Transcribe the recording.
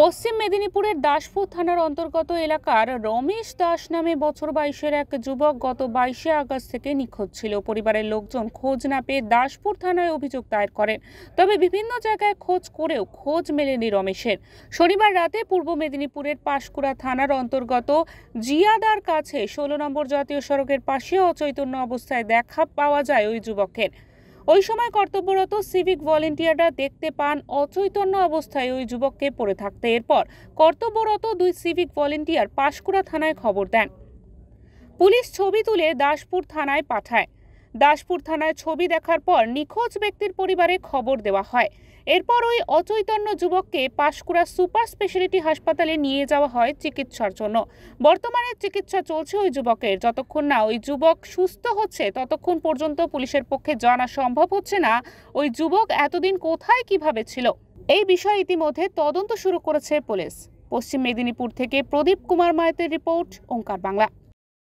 পশ্চিম মেদিনীপুরের দাসপুর থানার অন্তর্গত এলাকার রমেশ দাস নামে বছর বাইশের এক যুবক গত বাইশে আগস্ট থেকে নিখোঁজ ছিল পরিবারের লোকজন খোঁজ না পেয়ে দাসপুর থানায় অভিযোগ দায়ের করেন তবে বিভিন্ন জায়গায় খোঁজ করেও খোঁজ মেলেনি রমেশের শনিবার রাতে পূর্ব মেদিনীপুরের পাশকুড়া থানার অন্তর্গত জিয়াদার কাছে ষোলো নম্বর জাতীয় সড়কের পাশে অচৈতন্য অবস্থায় দেখা পাওয়া যায় ওই যুবকের ওই সময় কর্তব্যরত সিভিক ভলেন্টিয়াররা দেখতে পান অচৈতন্য অবস্থায় ওই যুবককে পড়ে থাকতে এরপর কর্তব্যরত দুই সিভিক ভলেন্টিয়ার পাশকুড়া থানায় খবর দেন পুলিশ ছবি তুলে দাসপুর থানায় পাঠায় দাসপুর থানায় ছবি দেখার পর নিখোঁজ ব্যক্তির পরিবারে খবর দেওয়া হয় এরপর ওই অচৈতন্য যুবককে পাশকুড়া সুপার স্পেশালিটি হাসপাতালে নিয়ে যাওয়া হয় চিকিৎসার জন্য বর্তমানে চিকিৎসা চলছে ওই যুবকের যতক্ষণ না ওই যুবক সুস্থ হচ্ছে ততক্ষণ পর্যন্ত পুলিশের পক্ষে জানা সম্ভব হচ্ছে না ওই যুবক এতদিন কোথায় কিভাবে ছিল এই বিষয়ে ইতিমধ্যে তদন্ত শুরু করেছে পুলিশ পশ্চিম মেদিনীপুর থেকে প্রদীপ কুমার মায়েতের রিপোর্ট ওঙ্কার বাংলা